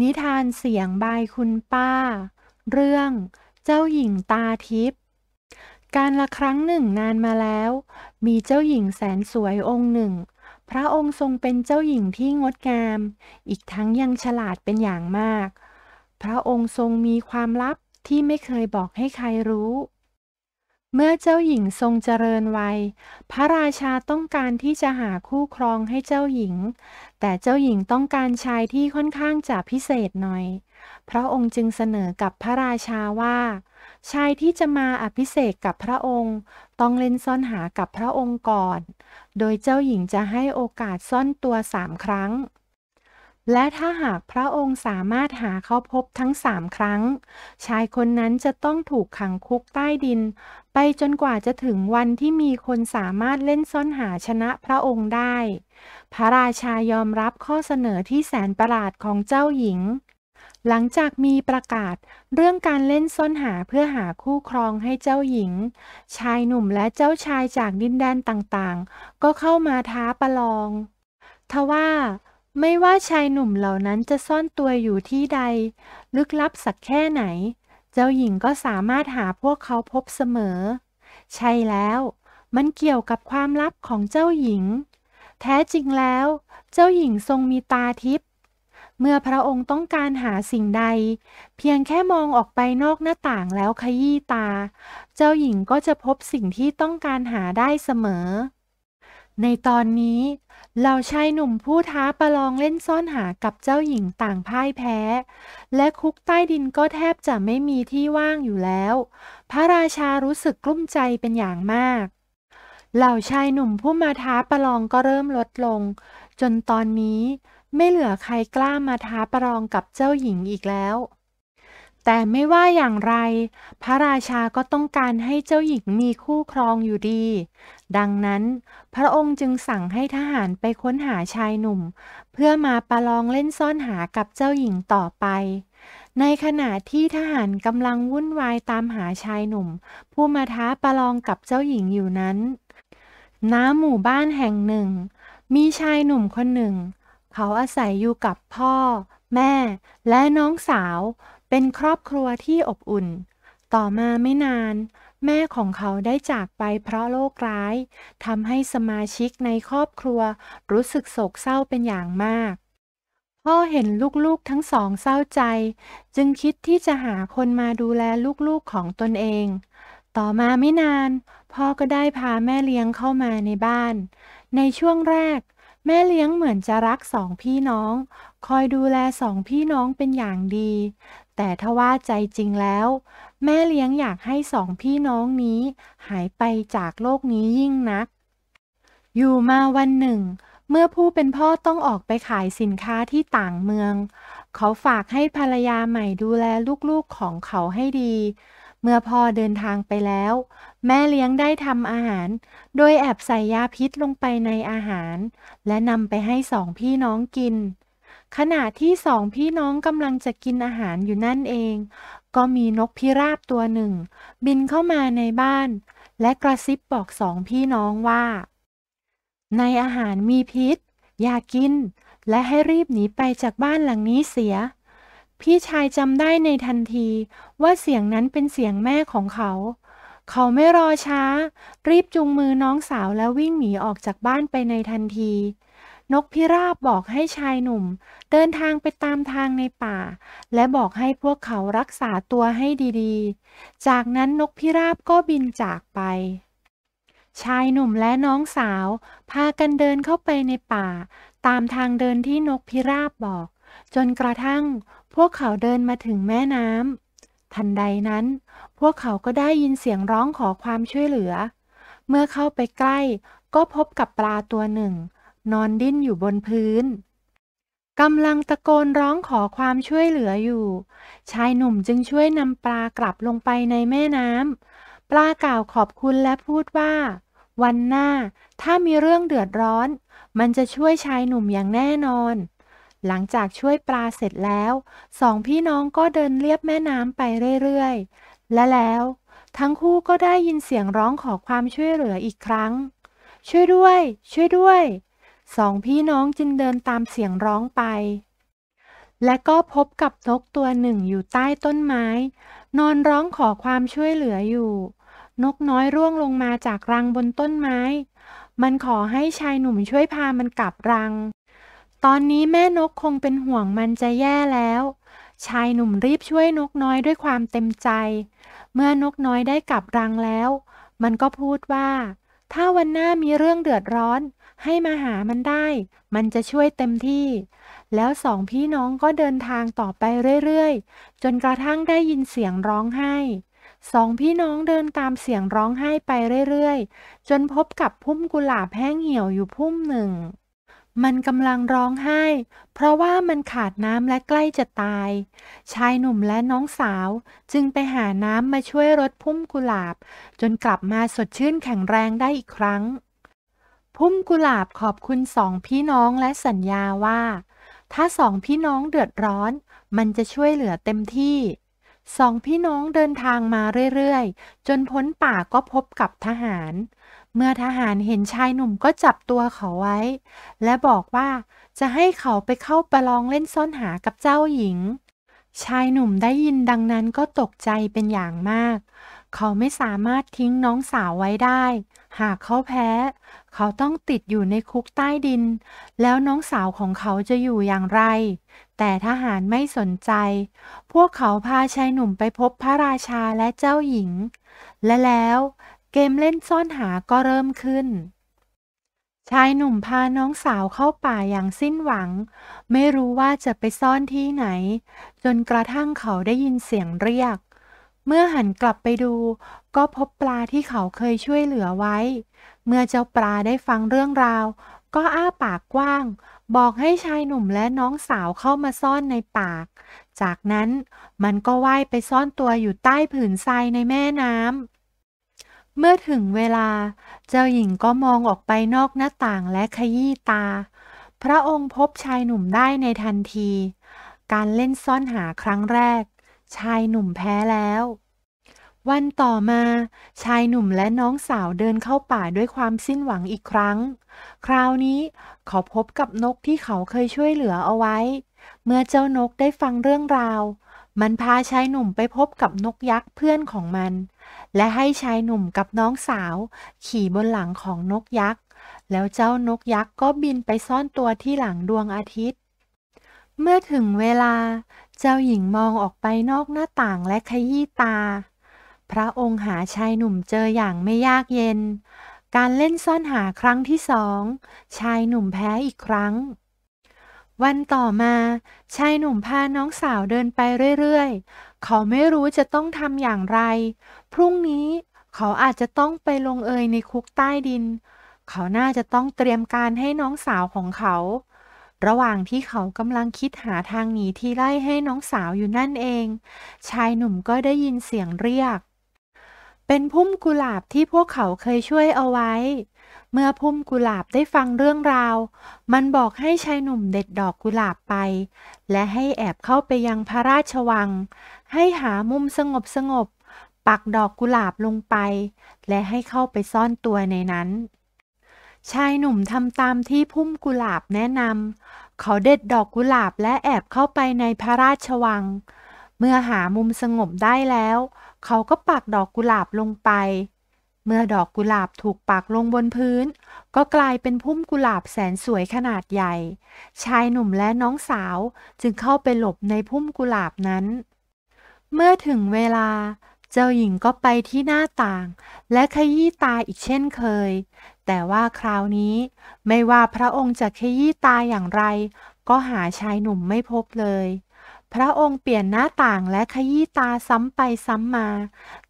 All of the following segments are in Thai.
นิทานเสียงบายคุณป้า เรื่องเจ้าหญิงตาทิพย์การละครั้งหนึ่งนานมาแล้ว มีเจ้าหญิงแสนสวยองค์หนึ่ง พระองค์ทรงเป็นเจ้าหญิงที่งดงาม อีกทั้งยังฉลาดเป็นอย่างมาก พระองค์ทรงมีความลับที่ไม่เคยบอกให้ใครรู้เมื่อเจ้าหญิงทรงเจริญวัย พระราชาต้องการที่จะหาคู่ครองให้เจ้าหญิง แต่เจ้าหญิงต้องการชายที่ค่อนข้างจะพิเศษหน่อย พระองค์จึงเสนอกับพระราชาว่า ชายที่จะมาอภิเษกกับพระองค์ ต้องเล่นซ่อนหากับพระองค์ก่อน โดยเจ้าหญิงจะให้โอกาสซ่อนตัวสามครั้งและถ้าหากพระองค์สามารถหาเขาพบทั้งสามครั้ง ชายคนนั้นจะต้องถูกขังคุกใต้ดิน ไปจนกว่าจะถึงวันที่มีคนสามารถเล่นซ่อนหาชนะพระองค์ได้ พระราชายอมรับข้อเสนอที่แสนประหลาดของเจ้าหญิง หลังจากมีประกาศ เรื่องการเล่นซ่อนหาเพื่อหาคู่ครองให้เจ้าหญิง ชายหนุ่มและเจ้าชายจากดินแดนต่าง ๆ ก็เข้ามาท้าประลอง ทว่าไม่ว่าชายหนุ่มเหล่านั้นจะซ่อนตัวอยู่ที่ใด ลึกลับสักแค่ไหน เจ้าหญิงก็สามารถหาพวกเขาพบเสมอ ใช่แล้ว มันเกี่ยวกับความลับของเจ้าหญิง แท้จริงแล้วเจ้าหญิงทรงมีตาทิพย์เมื่อพระองค์ต้องการหาสิ่งใด เพียงแค่มองออกไปนอกหน้าต่างแล้วขยี้ตา เจ้าหญิงก็จะพบสิ่งที่ต้องการหาได้เสมอในตอนนี้เหล่าชายหนุ่มผู้ท้าประลองเล่นซ่อนหากับเจ้าหญิงต่างพ่ายแพ้ และคุกใต้ดินก็แทบจะไม่มีที่ว่างอยู่แล้ว พระราชารู้สึกกลุ้มใจเป็นอย่างมากเหล่าชายหนุ่มผู้มาท้าประลองก็เริ่มลดลง จนตอนนี้ไม่เหลือใครกล้ามาท้าประลองกับเจ้าหญิงอีกแล้วแต่ไม่ว่าอย่างไร พระราชาก็ต้องการให้เจ้าหญิงมีคู่ครองอยู่ดี ดังนั้น พระองค์จึงสั่งให้ทหารไปค้นหาชายหนุ่ม เพื่อมาประลองเล่นซ่อนหากับเจ้าหญิงต่อไป ในขณะที่ทหารกำลังวุ่นวายตามหาชายหนุ่ม ผู้มาท้าประลองกับเจ้าหญิงอยู่นั้น ณ หมู่บ้านแห่งหนึ่ง มีชายหนุ่มคนหนึ่ง เขาอาศัยอยู่กับพ่อ แม่ และน้องสาวเป็นครอบครัวที่อบอุ่น ต่อมาไม่นาน แม่ของเขาได้จากไปเพราะโรคร้าย ทำให้สมาชิกในครอบครัวรู้สึกโศกเศร้าเป็นอย่างมาก พ่อเห็นลูกๆ ทั้งสองเศร้าใจ จึงคิดที่จะหาคนมาดูแลลูกๆ ของตนเอง ต่อมาไม่นานพ่อก็ได้พาแม่เลี้ยงเข้ามาในบ้าน ในช่วงแรก แม่เลี้ยงเหมือนจะรักสองพี่น้อง คอยดูแลสองพี่น้องเป็นอย่างดีแต่ถ้าว่าใจจริงแล้ว แม่เลี้ยงอยากให้สองพี่น้องนี้หายไปจากโลกนี้ยิ่งนัก อยู่มาวันหนึ่ง เมื่อผู้เป็นพ่อต้องออกไปขายสินค้าที่ต่างเมือง เขาฝากให้ภรรยาใหม่ดูแลลูกๆของเขาให้ดี เมื่อพ่อเดินทางไปแล้ว แม่เลี้ยงได้ทำอาหาร โดยแอบใส่ยาพิษลงไปในอาหาร และนำไปให้สองพี่น้องกินขณะที่สองพี่น้องกำลังจะกินอาหารอยู่นั่นเอง ก็มีนกพิราบตัวหนึ่ง บินเข้ามาในบ้าน และกระซิบบอกสองพี่น้องว่า ในอาหารมีพิษ อย่ากิน และให้รีบหนีไปจากบ้านหลังนี้เสีย พี่ชายจำได้ในทันทีว่าเสียงนั้นเป็นเสียงแม่ของเขา เขาไม่รอช้า รีบจุงมือน้องสาวแล้ววิ่งหนีออกจากบ้านไปในทันทีนกพิราบบอกให้ชายหนุ่มเดินทางไปตามทางในป่า และบอกให้พวกเขารักษาตัวให้ดีๆ จากนั้นนกพิราบก็บินจากไป ชายหนุ่มและน้องสาว พากันเดินเข้าไปในป่า ตามทางเดินที่นกพิราบบอก จนกระทั่งพวกเขาเดินมาถึงแม่น้ำทันใดนั้น พวกเขาก็ได้ยินเสียงร้องขอความช่วยเหลือ เมื่อเข้าไปใกล้ก็พบกับปลาตัวหนึ่งนอนดิ้นอยู่บนพื้น กำลังตะโกนร้องขอความช่วยเหลืออยู่ ชายหนุ่มจึงช่วยนำปลากลับลงไปในแม่น้ำปลากล่าวขอบคุณและพูดว่า วันหน้าถ้ามีเรื่องเดือดร้อน มันจะช่วยชายหนุ่มอย่างแน่นอน หลังจากช่วยปลาเสร็จแล้ว สองพี่น้องก็เดินเลียบแม่น้ำไปเรื่อยๆ และแล้ว ทั้งคู่ก็ได้ยินเสียงร้องขอความช่วยเหลืออีกครั้ง ช่วยด้วย ช่วยด้วยสองพี่น้องจึงเดินตามเสียงร้องไป และก็พบกับนกตัวหนึ่งอยู่ใต้ต้นไม้ นอนร้องขอความช่วยเหลืออยู่ นกน้อยร่วงลงมาจากรังบนต้นไม้ มันขอให้ชายหนุ่มช่วยพามันกลับรัง ตอนนี้แม่นกคงเป็นห่วงมันจะแย่แล้ว ชายหนุ่มรีบช่วยนกน้อยด้วยความเต็มใจ เมื่อนกน้อยได้กลับรังแล้ว มันก็พูดว่าถ้าวันหน้ามีเรื่องเดือดร้อนให้มาหามันได้ มันจะช่วยเต็มที่ แล้วสองพี่น้องก็เดินทางต่อไปเรื่อยๆ จนกระทั่งได้ยินเสียงร้องไห้ สองพี่น้องเดินตามเสียงร้องไห้ไปเรื่อยๆ จนพบกับพุ่มกุหลาบแห้งเหี่ยวอยู่พุ่มหนึ่งมันกำลังร้องไห้ เพราะว่ามันขาดน้ำและใกล้จะตาย ชายหนุ่มและน้องสาวจึงไปหาน้ำมาช่วยรดพุ่มกุหลาบ จนกลับมาสดชื่นแข็งแรงได้อีกครั้ง พุ่มกุหลาบขอบคุณสองพี่น้องและสัญญาว่า ถ้าสองพี่น้องเดือดร้อน มันจะช่วยเหลือเต็มที่ สองพี่น้องเดินทางมาเรื่อยๆ จนพ้นป่าก็พบกับทหารเมื่อทหารเห็นชายหนุ่มก็จับตัวเขาไว้ และบอกว่าจะให้เขาไปเข้าประลองเล่นซ่อนหากับเจ้าหญิง ชายหนุ่มได้ยินดังนั้นก็ตกใจเป็นอย่างมาก เขาไม่สามารถทิ้งน้องสาวไว้ได้ หากเขาแพ้ เขาต้องติดอยู่ในคุกใต้ดิน แล้วน้องสาวของเขาจะอยู่อย่างไร แต่ทหารไม่สนใจ พวกเขาพาชายหนุ่มไปพบพระราชาและเจ้าหญิง และแล้วเกมเล่นซ่อนหาก็เริ่มขึ้น ชายหนุ่มพาน้องสาวเข้าป่าอย่างสิ้นหวัง ไม่รู้ว่าจะไปซ่อนที่ไหน จนกระทั่งเขาได้ยินเสียงเรียก เมื่อหันกลับไปดู ก็พบปลาที่เขาเคยช่วยเหลือไว้ เมื่อเจ้าปลาได้ฟังเรื่องราว ก็อ้าปากกว้าง บอกให้ชายหนุ่มและน้องสาวเข้ามาซ่อนในปาก จากนั้น มันก็ว่ายไปซ่อนตัวอยู่ใต้ผืนทรายในแม่น้ำเมื่อถึงเวลาเจ้าหญิงก็มองออกไปนอกหน้าต่างและขยี้ตา พระองค์พบชายหนุ่มได้ในทันที การเล่นซ่อนหาครั้งแรก ชายหนุ่มแพ้แล้ว วันต่อมา ชายหนุ่มและน้องสาวเดินเข้าป่าด้วยความสิ้นหวังอีกครั้ง คราวนี้เขาพบกับนกที่เขาเคยช่วยเหลือเอาไว้ เมื่อเจ้านกได้ฟังเรื่องราว มันพาชายหนุ่มไปพบกับนกยักษ์เพื่อนของมันและให้ชายหนุ่มกับน้องสาวขี่บนหลังของนกยักษ์แล้วเจ้านกยักษ์ก็บินไปซ่อนตัวที่หลังดวงอาทิตย์ เมื่อถึงเวลาเจ้าหญิงมองออกไปนอกหน้าต่างและขยี้ตา พระองค์หาชายหนุ่มเจออย่างไม่ยากเย็น การเล่นซ่อนหาครั้งที่สอง ชายหนุ่มแพ้อีกครั้งวันต่อมาชายหนุ่มพาน้องสาวเดินไปเรื่อยๆ เขาไม่รู้จะต้องทำอย่างไร พรุ่งนี้เขาอาจจะต้องไปลงเอยในคุกใต้ดิน เขาน่าจะต้องเตรียมการให้น้องสาวของเขา ระหว่างที่เขากำลังคิดหาทางหนีที่ไล่ให้น้องสาวอยู่นั่นเอง ชายหนุ่มก็ได้ยินเสียงเรียก เป็นพุ่มกุหลาบที่พวกเขาเคยช่วยเอาไว้เมื่อพุ่มกุหลาบได้ฟังเรื่องราว มันบอกให้ชายหนุ่มเด็ดดอกกุหลาบไป และให้แอบเข้าไปยังพระราชวัง ให้หามุมสงบสงบ ปักดอกกุหลาบลงไป และให้เข้าไปซ่อนตัวในนั้น ชายหนุ่มทำตามที่พุ่มกุหลาบแนะนำ เขาเด็ดดอกกุหลาบและแอบเข้าไปในพระราชวัง เมื่อหามุมสงบได้แล้ว เขาก็ปักดอกกุหลาบลงไปเมื่อดอกกุหลาบถูกปักลงบนพื้น ก็กลายเป็นพุ่มกุหลาบแสนสวยขนาดใหญ่ ชายหนุ่มและน้องสาวจึงเข้าไปหลบในพุ่มกุหลาบนั้น เมื่อถึงเวลาเจ้าหญิงก็ไปที่หน้าต่างและขยี้ตาอีกเช่นเคย แต่ว่าคราวนี้ไม่ว่าพระองค์จะขยี้ตาอย่างไร ก็หาชายหนุ่มไม่พบเลยพระองค์เปลี่ยนหน้าต่างและขยี้ตาซ้ำไปซ้ำมา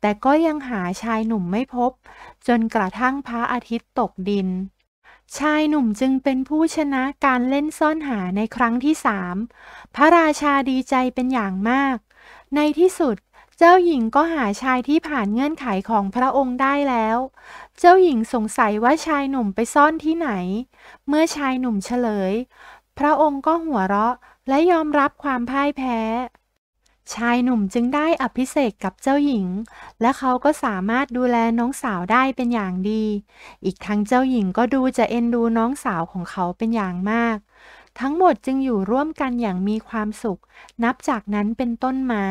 แต่ก็ยังหาชายหนุ่มไม่พบ จนกระทั่งพระอาทิตย์ตกดิน ชายหนุ่มจึงเป็นผู้ชนะการเล่นซ่อนหาในครั้งที่สามพระราชาดีใจเป็นอย่างมาก ในที่สุดเจ้าหญิงก็หาชายที่ผ่านเงื่อนไขของพระองค์ได้แล้ว เจ้าหญิงสงสัยว่าชายหนุ่มไปซ่อนที่ไหน เมื่อชายหนุ่มเฉลยพระองค์ก็หัวเราะและยอมรับความพ่ายแพ้ ชายหนุ่มจึงได้อภิเษกกับเจ้าหญิง และเขาก็สามารถดูแลน้องสาวได้เป็นอย่างดี อีกทั้งเจ้าหญิงก็ดูจะเอ็นดูน้องสาวของเขาเป็นอย่างมาก ทั้งหมดจึงอยู่ร่วมกันอย่างมีความสุข นับจากนั้นเป็นต้นมา